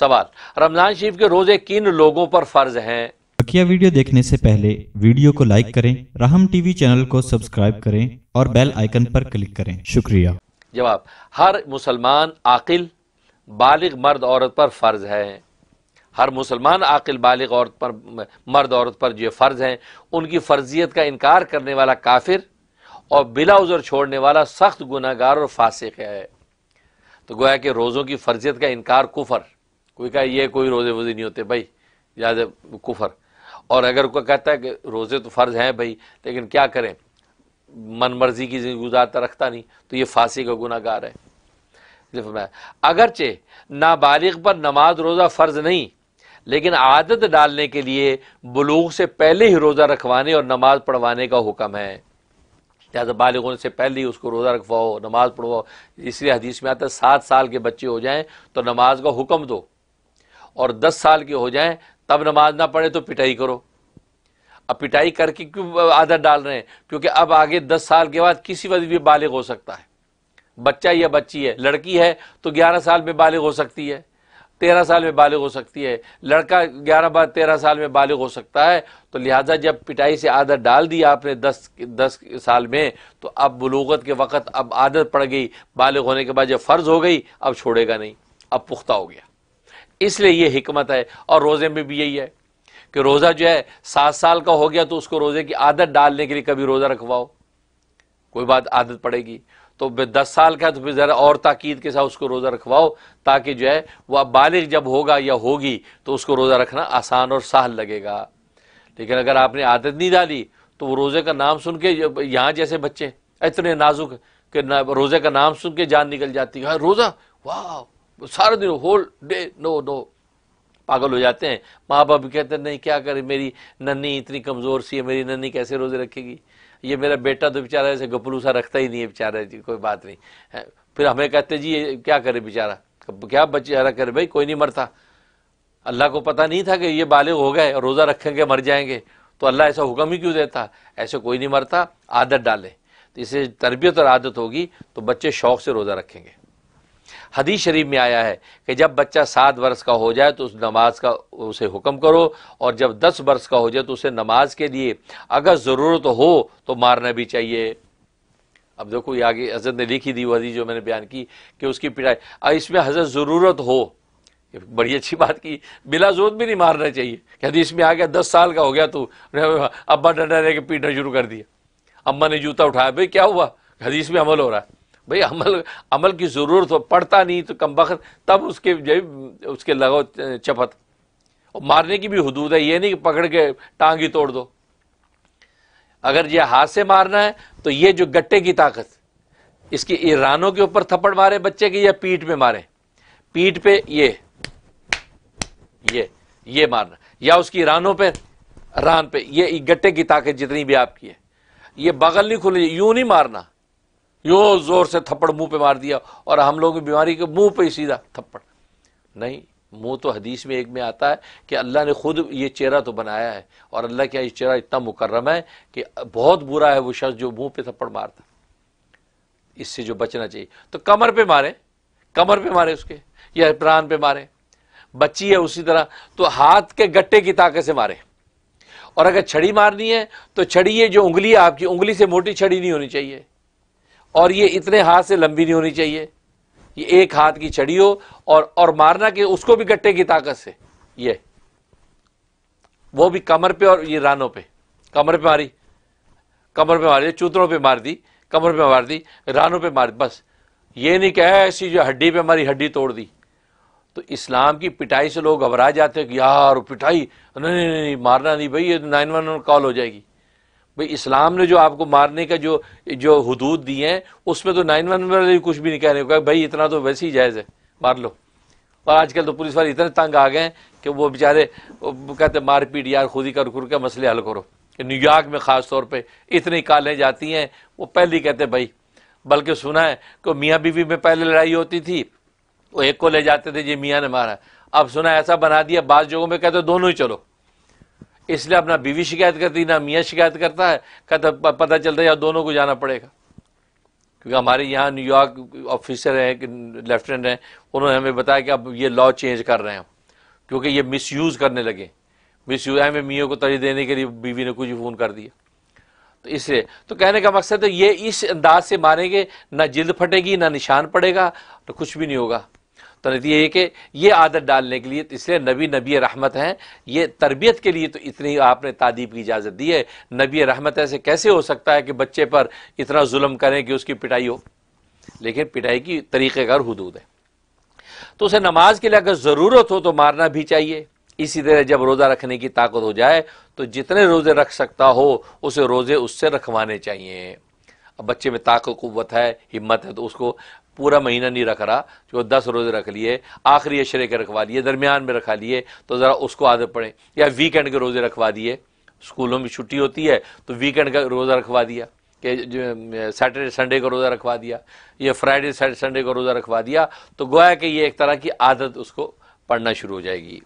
सवाल रमजान शरीफ के रोजे किन लोगों पर फर्ज हैं बकिया वीडियो देखने से पहले वीडियो को लाइक करें रहम टीवी चैनल को सब्सक्राइब करें और बेल आइकन पर क्लिक करें शुक्रिया जवाब हर मुसलमान आकिल बालिग मर्द औरत पर फर्ज है हर मुसलमान आकिल बालिग औरत पर मर्द औरत पर जो फ़र्ज़ हैं उनकी फ़र्जियत का इनकार करने वाला काफिर और बिला उज़र छोड़ने वाला सख्त गुनागार और फासिक है तो गोया कि रोज़ों की फ़र्जियत का इनकार कुफर कोई कहा ये कोई रोज़े वोजे नहीं होते भाई याद कुफर और अगर कोई कहता है कि रोज़े तो फ़र्ज़ हैं भाई लेकिन क्या करें मन मर्जी की जिंदगी गुजारता तो रखता नहीं तो ये फांसी का गुनागार है फरमाया अगरचे नाबालिग पर नमाज रोज़ा फ़र्ज नहीं लेकिन आदत डालने के लिए बलूक से पहले ही रोज़ा रखवाने और नमाज पढ़वाने का हुक्म है लिहाजा बालिग होने से पहले ही उसको रोज़ा रखवाओ नमाज पढ़वाओ इसलिए हदीस में आता है सात साल के बच्चे हो जाएं तो नमाज का हुक्म दो और दस साल के हो जाएं तब नमाज ना पढ़े तो पिटाई करो अब पिटाई करके क्यों आदत डाल रहे हैं क्योंकि अब आगे दस साल के बाद किसी वक्त भी बालिग हो सकता है बच्चा या बच्ची है लड़की है तो ग्यारह साल में बालिग हो सकती है तेरह साल में बालिग हो सकती है लड़का ग्यारह बार तेरह साल में बालिग हो सकता है तो लिहाजा जब पिटाई से आदत डाल दी आपने दस दस साल में तो अब बलूगत के वक़्त अब आदत पड़ गई बालिग होने के बाद जब फ़र्ज़ हो गई अब छोड़ेगा नहीं अब पुख्ता हो गया इसलिए ये हिकमत है और रोज़े में भी यही है कि रोज़ा जो है सात साल का हो गया तो उसको रोज़े की आदत डालने के लिए कभी रोज़ा रखवाओ कोई बात आदत पड़ेगी तो दस साल का तो फिर ज़रा और ताक़द के साथ उसको रोज़ा रखवाओ ताकि जो है वह बालिग जब होगा या होगी तो उसको रोज़ा रखना आसान और सहल लगेगा लेकिन अगर आपने आदत नहीं डाली तो वो रोज़े का नाम सुन के यहां जैसे बच्चे इतने नाजुक के ना, रोज़े का नाम सुन के जान निकल जाती है हाँ, रोज़ा वाह सारे सारा दिन होल डे नो नो पागल हो जाते हैं माँ बाप भी कहते हैं नहीं क्या करें मेरी नन्नी इतनी कमज़ोर सी है मेरी नन्नी कैसे रोज़े रखेगी ये मेरा बेटा तो बेचारा ऐसे गपलू सा रखता ही नहीं है बेचारा जी कोई बात नहीं फिर हमें कहते जी ये क्या करे बेचारा क्या बेचारा करे भाई कोई नहीं मरता अल्लाह को पता नहीं था कि ये बालिग हो गए रोज़ा रखेंगे मर जाएंगे तो अल्लाह ऐसा हुक्म ही क्यों देता ऐसे कोई नहीं मरता आदत डाले तो इसे तरबियत और आदत होगी तो बच्चे शौक से रोज़ा रखेंगे हदीस शरीफ में आया है कि जब बच्चा सात वर्ष का हो जाए तो उस नमाज का उसे हुक्म करो और जब दस वर्ष का हो जाए तो उसे नमाज के लिए अगर ज़रूरत हो तो मारना भी चाहिए अब देखो ये आगे हजरत ने लिखी दी वो जो मैंने बयान की कि उसकी पिटाई इसमें हजरत ज़रूरत हो बड़ी अच्छी बात की बिला जोत भी नहीं मारना चाहिए कहते इसमें आ गया दस साल का हो गया तो अब्बा डंडा रह पीटना शुरू कर दिया अम्मा ने जूता उठाया भाई क्या हुआ हदीस में अमल हो रहा है भाई अमल अमल की ज़रूरत हो पढ़ता नहीं तो कम वक्त तब उसके जो उसके लगो चपत और मारने की भी हदूद है ये नहीं कि पकड़ के टांग ही तोड़ दो अगर ये हाथ से मारना है तो ये जो गट्टे की ताकत इसकी ईरानों के ऊपर थप्पड़ मारे बच्चे की या पीठ पे मारे पीठ पे ये ये ये मारना या उसकी ईरानों पे रान पे ये गट्टे की ताकत जितनी भी आपकी है ये बगल नहीं खुले यूं नहीं मारना यो जोर से थप्पड़ मुंह पे मार दिया और हम लोगों की बीमारी के मुंह पे ही सीधा थप्पड़ नहीं मुंह तो हदीस में एक में आता है कि अल्लाह ने खुद ये चेहरा तो बनाया है और अल्लाह क्या ये चेहरा इतना मुकर्रम है कि बहुत बुरा है वो शख्स जो मुंह पे थप्पड़ मारता इससे जो बचना चाहिए तो कमर पे मारे कमर पे मारे उसके या प्राण पे मारे बच्ची है उसी तरह तो हाथ के गट्टे की ताकत से मारे और अगर छड़ी मारनी है तो छड़ी ये जो उंगली है आपकी उंगली से मोटी छड़ी नहीं होनी चाहिए और ये इतने हाथ से लंबी नहीं होनी चाहिए ये एक हाथ की छड़ी हो और और मारना के उसको भी गट्टे की ताकत से ये वो भी कमर पे और ये रानों पे कमर पे मारी कमर पे मारी चूतरों पे मार दी कमर पे मार दी रानों पे मार बस ये नहीं कहे ऐसी जो हड्डी पे हमारी हड्डी तोड़ दी तो इस्लाम की पिटाई से लोग घबरा जाते हैं कि यार पिटाई नहीं नहीं नहीं मारना नहीं भाई ये तो नाइन वन वन कॉल हो जाएगी भाई इस्लाम ने जो आपको मारने का जो जो हदूद दिए हैं उसमें तो नाइन वन वाले कुछ भी नहीं कह रहे हो भाई इतना तो वैसे ही जायज़ है मार लो और आजकल तो पुलिस वाले इतने तंग आ गए हैं कि वो बेचारे कहते मारपीट यार खुद ही कर खुर के मसले हल करो न्यूयॉर्क में ख़ास तौर पर इतनी कालें जाती हैं वो पहले ही कहते भाई बल्कि सुना है कि मियाँ बीवी में पहले लड़ाई होती थी वो एक को ले जाते थे जी मियाँ ने मारा अब सुना ऐसा बना दिया बाद जगहों में कहते दोनों ही चलो इसलिए अपना बीवी शिकायत करती ना मियाँ शिकायत करता है कद पता चलता है या दोनों को जाना पड़ेगा क्योंकि हमारे यहाँ न्यूयॉर्क ऑफिसर हैं लेफ्टिनेंट हैं उन्होंने हमें बताया कि अब ये लॉ चेंज कर रहे हैं क्योंकि ये मिसयूज़ करने लगे मिस यूज हमें मियाँ को तरीज देने के लिए बीवी ने कुछ फ़ोन कर दिया तो इसलिए तो कहने का मकसद है ये इस अंदाज से मारेंगे ना जिल्द फटेगी ना निशान पड़ेगा तो कुछ भी नहीं होगा तो नतीजे ये कि ये आदत डालने के लिए इसलिए नबी नबी रहमत हैं ये तरबियत के लिए तो इतनी आपने तादीब की इजाज़त दी है नबी रहमत ऐसे कैसे हो सकता है कि बच्चे पर इतना जुल्म करें कि उसकी पिटाई हो लेकिन पिटाई की तरीक़ेकार हदूद है तो उसे नमाज के लिए अगर ज़रूरत हो तो मारना भी चाहिए इसी तरह जब रोज़ा रखने की ताकत हो जाए तो जितने रोज़े रख सकता हो उसे रोज़े उससे रखवाने चाहिए अब बच्चे में ताकत कुत है हिम्मत है तो उसको पूरा महीना नहीं रख रहा जो दस रोज़े रख लिए आखिरी अशरे के रखवा लिए दरमियान में रखा लिए तो ज़रा उसको आदत पड़े या वीकेंड के रोज़े रखवा दिए स्कूलों में छुट्टी होती है तो वीकेंड का रोज़ा रखवा दिया कि सैटरडे संडे का रोज़ा रखवा दिया या फ्राइडे संडे का रोज़ा रखवा दिया तो गोया कि ये एक तरह की आदत उसको पढ़ना शुरू हो जाएगी